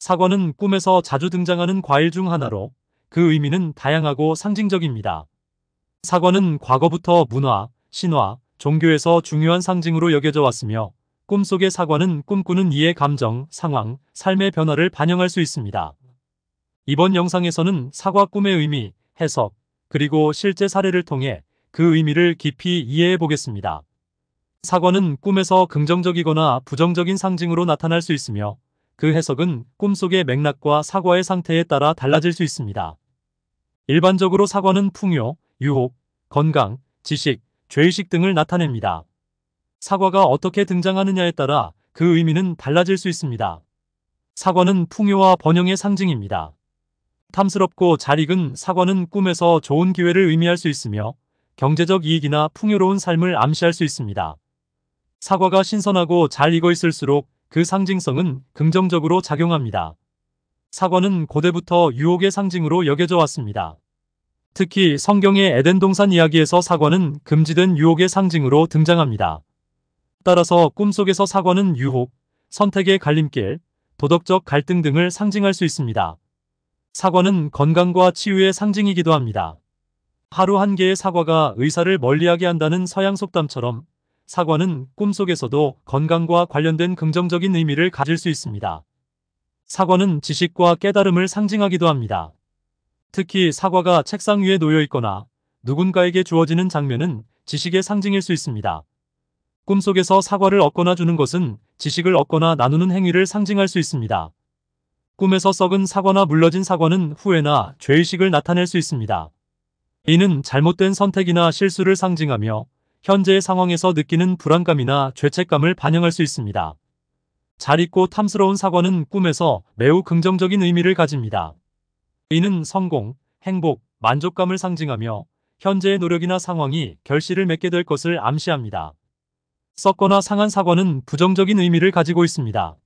사과는 꿈에서 자주 등장하는 과일 중 하나로 그 의미는 다양하고 상징적입니다. 사과는 과거부터 문화, 신화, 종교에서 중요한 상징으로 여겨져 왔으며 꿈속의 사과는 꿈꾸는 이의 감정, 상황, 삶의 변화를 반영할 수 있습니다. 이번 영상에서는 사과 꿈의 의미, 해석, 그리고 실제 사례를 통해 그 의미를 깊이 이해해 보겠습니다. 사과는 꿈에서 긍정적이거나 부정적인 상징으로 나타날 수 있으며 그 해석은 꿈속의 맥락과 사과의 상태에 따라 달라질 수 있습니다. 일반적으로 사과는 풍요, 유혹, 건강, 지식, 죄의식 등을 나타냅니다. 사과가 어떻게 등장하느냐에 따라 그 의미는 달라질 수 있습니다. 사과는 풍요와 번영의 상징입니다. 탐스럽고 잘 익은 사과는 꿈에서 좋은 기회를 의미할 수 있으며 경제적 이익이나 풍요로운 삶을 암시할 수 있습니다. 사과가 신선하고 잘 익어 있을수록 그 상징성은 긍정적으로 작용합니다. 사과는 고대부터 유혹의 상징으로 여겨져 왔습니다. 특히 성경의 에덴 동산 이야기에서 사과는 금지된 유혹의 상징으로 등장합니다. 따라서 꿈속에서 사과는 유혹, 선택의 갈림길, 도덕적 갈등 등을 상징할 수 있습니다. 사과는 건강과 치유의 상징이기도 합니다. 하루 한 개의 사과가 의사를 멀리하게 한다는 서양 속담처럼 사과는 꿈속에서도 건강과 관련된 긍정적인 의미를 가질 수 있습니다. 사과는 지식과 깨달음을 상징하기도 합니다. 특히 사과가 책상 위에 놓여 있거나 누군가에게 주어지는 장면은 지식의 상징일 수 있습니다. 꿈속에서 사과를 얻거나 주는 것은 지식을 얻거나 나누는 행위를 상징할 수 있습니다. 꿈에서 썩은 사과나 물러진 사과는 후회나 죄의식을 나타낼 수 있습니다. 이는 잘못된 선택이나 실수를 상징하며 현재의 상황에서 느끼는 불안감이나 죄책감을 반영할 수 있습니다. 잘 있고 탐스러운 사과는 꿈에서 매우 긍정적인 의미를 가집니다. 이는 성공, 행복, 만족감을 상징하며 현재의 노력이나 상황이 결실을 맺게 될 것을 암시합니다. 썩거나 상한 사과는 부정적인 의미를 가지고 있습니다.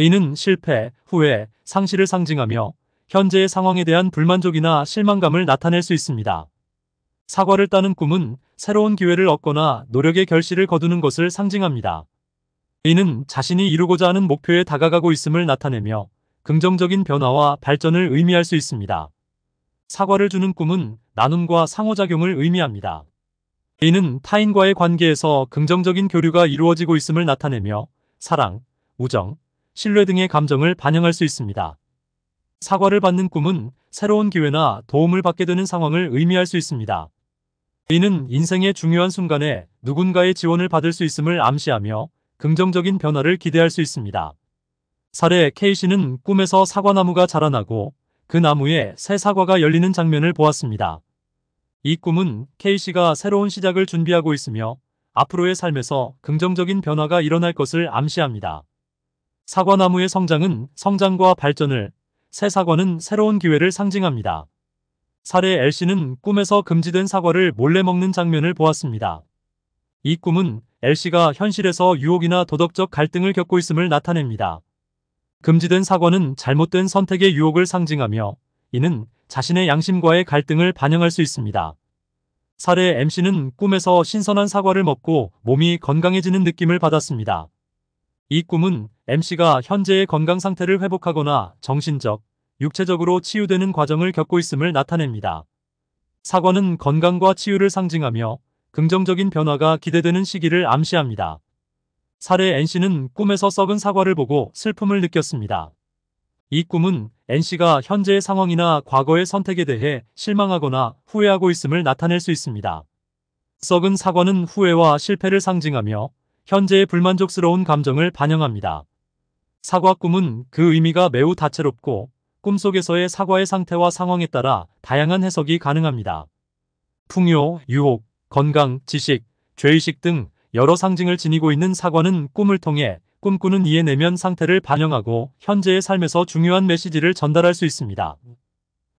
이는 실패, 후회, 상실을 상징하며 현재의 상황에 대한 불만족이나 실망감을 나타낼 수 있습니다. 사과를 따는 꿈은 새로운 기회를 얻거나 노력의 결실을 거두는 것을 상징합니다. 이는 자신이 이루고자 하는 목표에 다가가고 있음을 나타내며 긍정적인 변화와 발전을 의미할 수 있습니다. 사과를 주는 꿈은 나눔과 상호작용을 의미합니다. 이는 타인과의 관계에서 긍정적인 교류가 이루어지고 있음을 나타내며 사랑, 우정, 신뢰 등의 감정을 반영할 수 있습니다. 사과를 받는 꿈은 새로운 기회나 도움을 받게 되는 상황을 의미할 수 있습니다. 이는 인생의 중요한 순간에 누군가의 지원을 받을 수 있음을 암시하며 긍정적인 변화를 기대할 수 있습니다. 사례 K씨는 꿈에서 사과나무가 자라나고 그 나무에 새 사과가 열리는 장면을 보았습니다. 이 꿈은 K씨가 새로운 시작을 준비하고 있으며 앞으로의 삶에서 긍정적인 변화가 일어날 것을 암시합니다. 사과나무의 성장은 성장과 발전을, 새 사과는 새로운 기회를 상징합니다. 사례 L씨는 꿈에서 금지된 사과를 몰래 먹는 장면을 보았습니다. 이 꿈은 L씨가 현실에서 유혹이나 도덕적 갈등을 겪고 있음을 나타냅니다. 금지된 사과는 잘못된 선택의 유혹을 상징하며 이는 자신의 양심과의 갈등을 반영할 수 있습니다. 사례 m c 는 꿈에서 신선한 사과를 먹고 몸이 건강해지는 느낌을 받았습니다. 이 꿈은 m c 가 현재의 건강 상태를 회복하거나 정신적, 육체적으로 치유되는 과정을 겪고 있음을 나타냅니다. 사과는 건강과 치유를 상징하며 긍정적인 변화가 기대되는 시기를 암시합니다. 사례 n c 는 꿈에서 썩은 사과를 보고 슬픔을 느꼈습니다. 이 꿈은 n c 가 현재의 상황이나 과거의 선택에 대해 실망하거나 후회하고 있음을 나타낼 수 있습니다. 썩은 사과는 후회와 실패를 상징하며 현재의 불만족스러운 감정을 반영합니다. 사과 꿈은 그 의미가 매우 다채롭고 꿈속에서의 사과의 상태와 상황에 따라 다양한 해석이 가능합니다. 풍요, 유혹, 건강, 지식, 죄의식 등 여러 상징을 지니고 있는 사과는 꿈을 통해 꿈꾸는 이의 내면 상태를 반영하고 현재의 삶에서 중요한 메시지를 전달할 수 있습니다.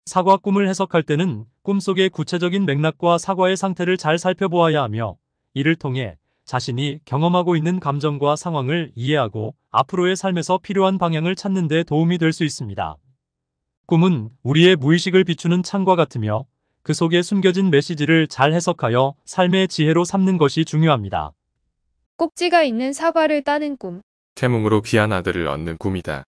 사과 꿈을 해석할 때는 꿈속의 구체적인 맥락과 사과의 상태를 잘 살펴보아야 하며 이를 통해 자신이 경험하고 있는 감정과 상황을 이해하고 앞으로의 삶에서 필요한 방향을 찾는 데 도움이 될 수 있습니다. 꿈은 우리의 무의식을 비추는 창과 같으며 그 속에 숨겨진 메시지를 잘 해석하여 삶의 지혜로 삼는 것이 중요합니다. 꼭지가 있는 사과를 따는 꿈. 태몽으로 귀한 아들을 얻는 꿈이다.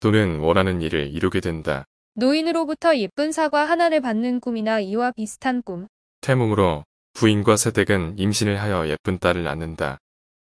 또는 원하는 일을 이루게 된다. 노인으로부터 예쁜 사과 하나를 받는 꿈이나 이와 비슷한 꿈. 태몽으로 부인과 새댁은 임신을 하여 예쁜 딸을 낳는다.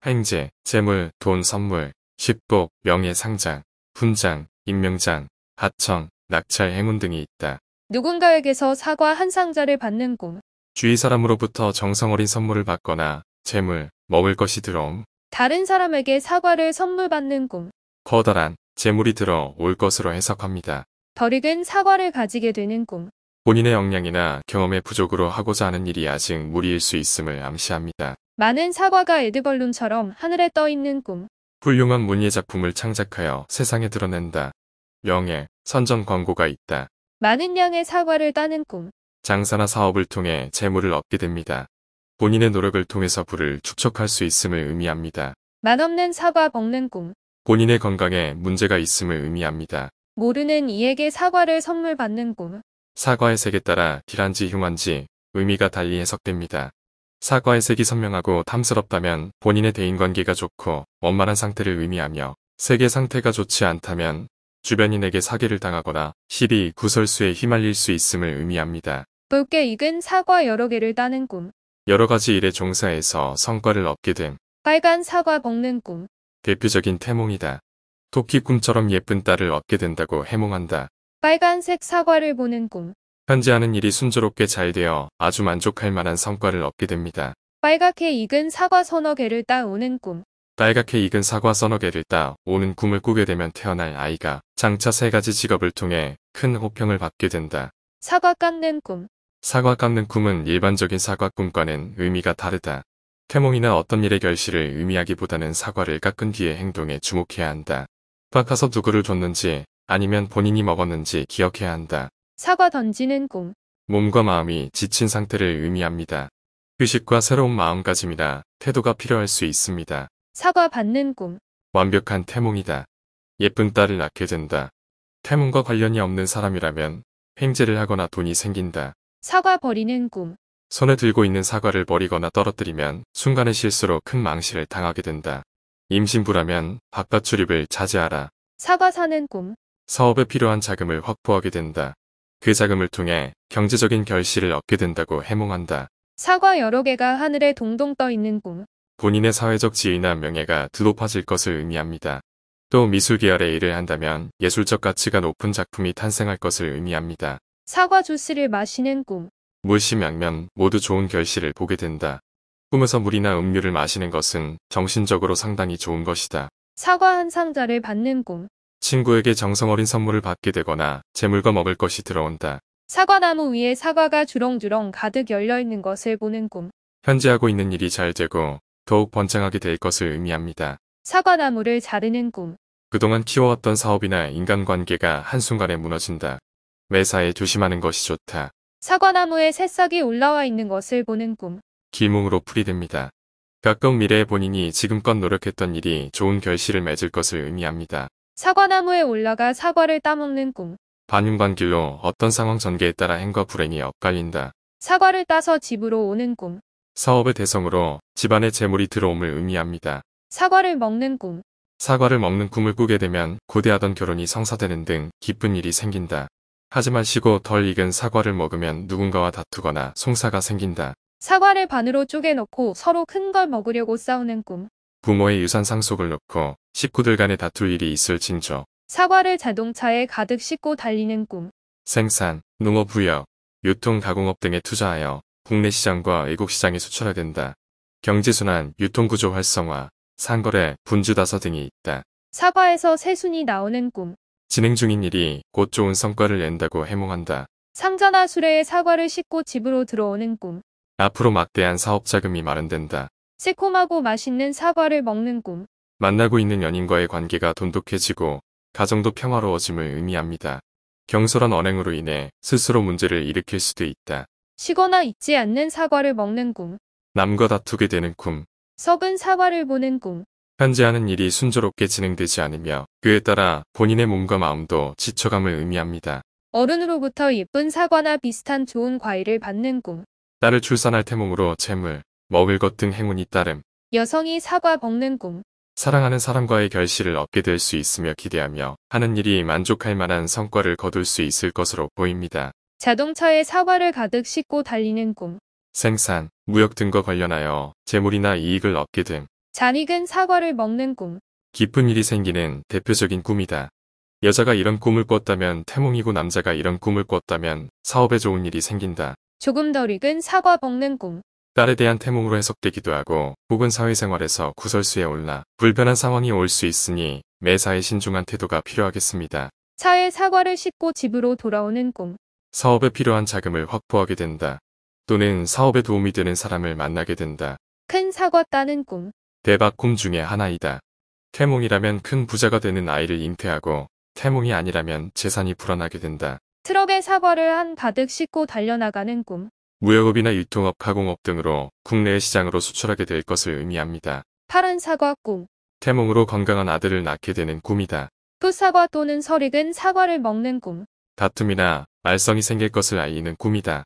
행제, 재물, 돈, 선물, 식복 명예, 상장, 훈장, 임명장, 하청, 낙찰 행운 등이 있다. 누군가에게서 사과 한 상자를 받는 꿈. 주위 사람으로부터 정성어린 선물을 받거나 재물, 먹을 것이 들어옴. 다른 사람에게 사과를 선물 받는 꿈. 커다란 재물이 들어올 것으로 해석합니다. 덜 익은 사과를 가지게 되는 꿈. 본인의 역량이나 경험의 부족으로 하고자 하는 일이 아직 무리일 수 있음을 암시합니다. 많은 사과가 에드벌룬처럼 하늘에 떠 있는 꿈. 훌륭한 문예 작품을 창작하여 세상에 드러낸다. 명예, 선전 광고가 있다. 많은 양의 사과를 따는 꿈. 장사나 사업을 통해 재물을 얻게 됩니다. 본인의 노력을 통해서 부를 축적할 수 있음을 의미합니다. 맛없는 사과 먹는 꿈. 본인의 건강에 문제가 있음을 의미합니다. 모르는 이에게 사과를 선물 받는 꿈. 사과의 색에 따라 딜한지 흉한지 의미가 달리 해석됩니다. 사과의 색이 선명하고 탐스럽다면 본인의 대인관계가 좋고 원만한 상태를 의미하며 색의 상태가 좋지 않다면 주변인에게 사기를 당하거나 시비, 구설수에 휘말릴 수 있음을 의미합니다. 붉게 익은 사과 여러 개를 따는 꿈. 여러 가지 일에 종사해서 성과를 얻게 됨. 빨간 사과 먹는 꿈. 대표적인 태몽이다. 토끼 꿈처럼 예쁜 딸을 얻게 된다고 해몽한다. 빨간색 사과를 보는 꿈. 현재 하는 일이 순조롭게 잘 되어 아주 만족할 만한 성과를 얻게 됩니다. 빨갛게 익은 사과 서너 개를 따오는 꿈. 빨갛게 익은 사과 서너 개를 따 오는 꿈을 꾸게 되면 태어날 아이가 장차 세 가지 직업을 통해 큰 호평을 받게 된다. 사과 깎는 꿈 사과 깎는 꿈은 일반적인 사과 꿈과는 의미가 다르다. 태몽이나 어떤 일의 결실을 의미하기보다는 사과를 깎은 뒤의 행동에 주목해야 한다. 깎아서 누구를 줬는지 아니면 본인이 먹었는지 기억해야 한다. 사과 던지는 꿈 몸과 마음이 지친 상태를 의미합니다. 휴식과 새로운 마음가짐이라 태도가 필요할 수 있습니다. 사과 받는 꿈. 완벽한 태몽이다. 예쁜 딸을 낳게 된다. 태몽과 관련이 없는 사람이라면 횡재를 하거나 돈이 생긴다. 사과 버리는 꿈. 손에 들고 있는 사과를 버리거나 떨어뜨리면 순간의 실수로 큰 망실을 당하게 된다. 임신부라면 바깥 출입을 자제하라. 사과 사는 꿈. 사업에 필요한 자금을 확보하게 된다. 그 자금을 통해 경제적인 결실을 얻게 된다고 해몽한다. 사과 여러 개가 하늘에 동동 떠 있는 꿈. 본인의 사회적 지위나 명예가 드높아질 것을 의미합니다. 또 미술 계열의 일을 한다면 예술적 가치가 높은 작품이 탄생할 것을 의미합니다. 사과 주스를 마시는 꿈 물심양면 모두 좋은 결실을 보게 된다. 꿈에서 물이나 음료를 마시는 것은 정신적으로 상당히 좋은 것이다. 사과 한 상자를 받는 꿈 친구에게 정성어린 선물을 받게 되거나 재물과 먹을 것이 들어온다. 사과나무 위에 사과가 주렁주렁 가득 열려있는 것을 보는 꿈 현재 하고 있는 일이 잘 되고 더욱 번창하게 될 것을 의미합니다. 사과나무를 자르는 꿈. 그동안 키워왔던 사업이나 인간관계가 한순간에 무너진다. 매사에 조심하는 것이 좋다. 사과나무에 새싹이 올라와 있는 것을 보는 꿈. 기몽으로 풀이됩니다. 가까운 미래의 본인이 지금껏 노력했던 일이 좋은 결실을 맺을 것을 의미합니다. 사과나무에 올라가 사과를 따먹는 꿈. 반윤반길로 어떤 상황 전개에 따라 행과 불행이 엇갈린다. 사과를 따서 집으로 오는 꿈. 사업의 대성으로 집안의 재물이 들어옴을 의미합니다. 사과를 먹는 꿈. 사과를 먹는 꿈을 꾸게 되면 고대하던 결혼이 성사되는 등 기쁜 일이 생긴다. 하지만 쉬고덜 익은 사과를 먹으면 누군가와 다투거나 송사가 생긴다. 사과를 반으로 쪼개놓고 서로 큰 걸 먹으려고 싸우는 꿈. 부모의 유산 상속을 놓고 식구들 간에 다툴 일이 있을 징조. 사과를 자동차에 가득 싣고 달리는 꿈. 생산, 농업 부역, 유통 가공업 등에 투자하여 국내 시장과 외국 시장이 수출해야 된다. 경제순환, 유통구조 활성화, 상거래, 분주다서 등이 있다. 사과에서 세순이 나오는 꿈. 진행 중인 일이 곧 좋은 성과를 낸다고 해몽한다. 상자나 수레에 사과를 싣고 집으로 들어오는 꿈. 앞으로 막대한 사업 자금이 마련된다. 새콤하고 맛있는 사과를 먹는 꿈. 만나고 있는 연인과의 관계가 돈독해지고 가정도 평화로워짐을 의미합니다. 경솔한 언행으로 인해 스스로 문제를 일으킬 수도 있다. 쉬거나 잊지 않는 사과를 먹는 꿈, 남과 다투게 되는 꿈, 썩은 사과를 보는 꿈, 현재 하는 일이 순조롭게 진행되지 않으며 그에 따라 본인의 몸과 마음도 지쳐감을 의미합니다. 어른으로부터 예쁜 사과나 비슷한 좋은 과일을 받는 꿈, 딸을 출산할 태몽으로 재물, 먹을 것 등 행운이 따름, 여성이 사과 먹는 꿈, 사랑하는 사람과의 결실을 얻게 될 수 있으며 기대하며 하는 일이 만족할 만한 성과를 거둘 수 있을 것으로 보입니다. 자동차에 사과를 가득 싣고 달리는 꿈. 생산, 무역 등과 관련하여 재물이나 이익을 얻게 됨. 잔 익은 사과를 먹는 꿈. 깊은 일이 생기는 대표적인 꿈이다. 여자가 이런 꿈을 꿨다면 태몽이고 남자가 이런 꿈을 꿨다면 사업에 좋은 일이 생긴다. 조금 덜 익은 사과 먹는 꿈. 딸에 대한 태몽으로 해석되기도 하고 혹은 사회생활에서 구설수에 올라 불편한 상황이 올 수 있으니 매사에 신중한 태도가 필요하겠습니다. 차에 사과를 싣고 집으로 돌아오는 꿈. 사업에 필요한 자금을 확보하게 된다. 또는 사업에 도움이 되는 사람을 만나게 된다. 큰 사과 따는 꿈. 대박 꿈 중의 하나이다. 태몽이라면 큰 부자가 되는 아이를 잉태하고 태몽이 아니라면 재산이 불어나게 된다. 트럭에 사과를 한바득 싣고 달려나가는 꿈. 무역업이나 유통업, 가공업 등으로 국내 시장으로 수출하게 될 것을 의미합니다. 파란 사과 꿈. 태몽으로 건강한 아들을 낳게 되는 꿈이다. 풋사과 또는 설익은 사과를 먹는 꿈. 다툼이나 말썽이 생길 것을 알리는 꿈이다.